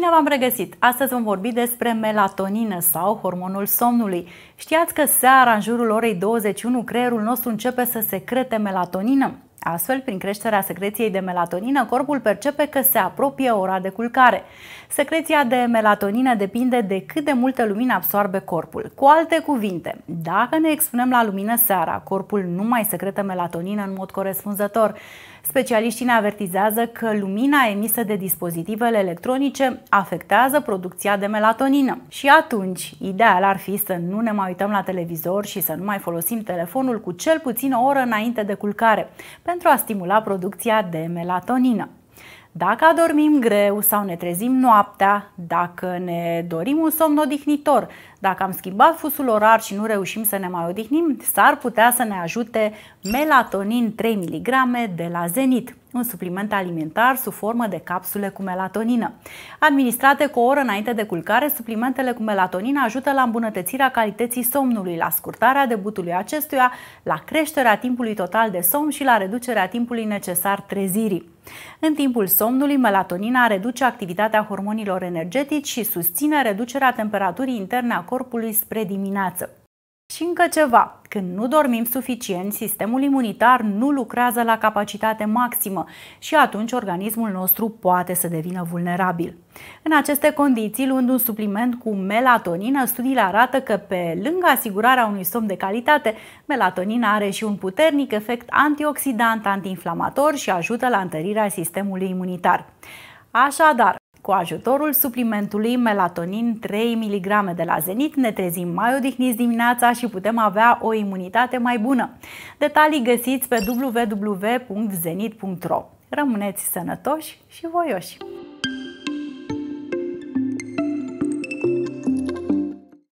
Bine v-am regăsit! Astăzi vom vorbi despre melatonină sau hormonul somnului. Știați că seara, în jurul orei 21, creierul nostru începe să secrete melatonină? Astfel, prin creșterea secreției de melatonină, corpul percepe că se apropie ora de culcare. Secreția de melatonină depinde de cât de multă lumină absorbe corpul. Cu alte cuvinte, dacă ne expunem la lumină seara, corpul nu mai secretă melatonină în mod corespunzător. Specialiștii ne avertizează că lumina emisă de dispozitivele electronice afectează producția de melatonină. Și atunci, ideal ar fi să nu ne mai uităm la televizor și să nu mai folosim telefonul cu cel puțin o oră înainte de culcare, pentru a stimula producția de melatonină. Dacă adormim greu sau ne trezim noaptea, dacă ne dorim un somn odihnitor, dacă am schimbat fusul orar și nu reușim să ne mai odihnim, s-ar putea să ne ajute melatonin 3 mg de la Zenit, un supliment alimentar sub formă de capsule cu melatonină. Administrate cu o oră înainte de culcare, suplimentele cu melatonină ajută la îmbunătățirea calității somnului, la scurtarea debutului acestuia, la creșterea timpului total de somn și la reducerea timpului necesar trezirii. În timpul somnului, melatonina reduce activitatea hormonilor energetici și susține reducerea temperaturii interne a corpului spre dimineață. Și încă ceva, când nu dormim suficient, sistemul imunitar nu lucrează la capacitate maximă și atunci organismul nostru poate să devină vulnerabil. În aceste condiții, luând un supliment cu melatonină, studiile arată că pe lângă asigurarea unui somn de calitate, melatonina are și un puternic efect antioxidant, antiinflamator și ajută la întărirea sistemului imunitar. Așadar, cu ajutorul suplimentului melatonin 3 mg de la Zenit ne trezim mai odihniți dimineața și putem avea o imunitate mai bună. Detalii găsiți pe www.zenit.ro Rămâneți sănătoși și voioși!